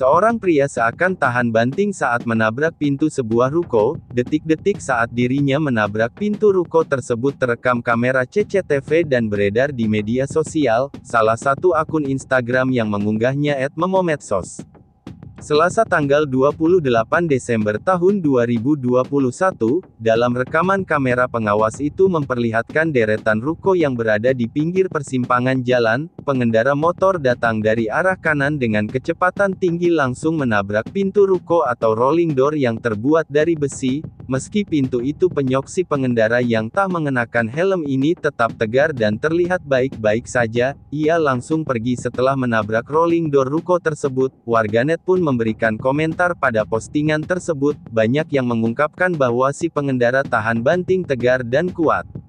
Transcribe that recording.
Seorang pria seakan tahan banting saat menabrak pintu sebuah ruko, detik-detik saat dirinya menabrak pintu ruko tersebut terekam kamera CCTV dan beredar di media sosial, salah satu akun Instagram yang mengunggahnya at memometsos. Selasa tanggal 28 Desember tahun 2021, dalam rekaman kamera pengawas itu memperlihatkan deretan ruko yang berada di pinggir persimpangan jalan, pengendara motor datang dari arah kanan dengan kecepatan tinggi langsung menabrak pintu ruko atau rolling door yang terbuat dari besi, meski pintu itu penyoksi pengendara yang tak mengenakan helm ini tetap tegar dan terlihat baik-baik saja, ia langsung pergi setelah menabrak rolling door ruko tersebut, warganet pun memberikan komentar pada postingan tersebut, banyak yang mengungkapkan bahwa si pengendara tahan banting tegar dan kuat.